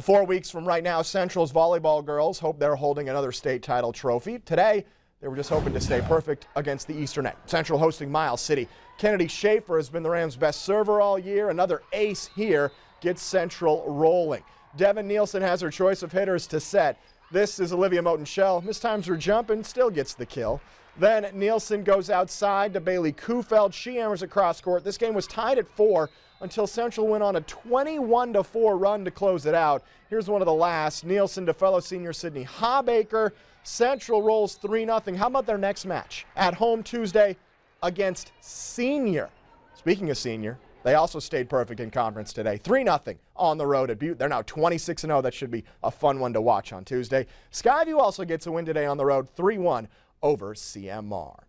Well, four weeks from right now, Central's volleyball girls hope they're holding another state title trophy. Today, they were just hoping to stay perfect against the Eastern Net. Central hosting Miles City. Kennedy Schaefer has been the Rams' best server all year, another ace here gets Central rolling. Devin Nielsen has her choice of hitters to set. This is Olivia Moten Shell. times her jump and still gets the kill. Then Nielsen goes outside to Bailey Kufeld. She hammers across court. This game was tied at four until Central went on a 21 4 run to close it out. Here's one of the last Nielsen to fellow senior Sydney Hobaker. Central rolls 3 0. How about their next match? At home Tuesday against Senior. Speaking of Senior, they also stayed perfect in conference today. 3 0 on the road at Butte. They're now 26 0. That should be a fun one to watch on Tuesday. Skyview also gets a win today on the road 3 1 over CMR.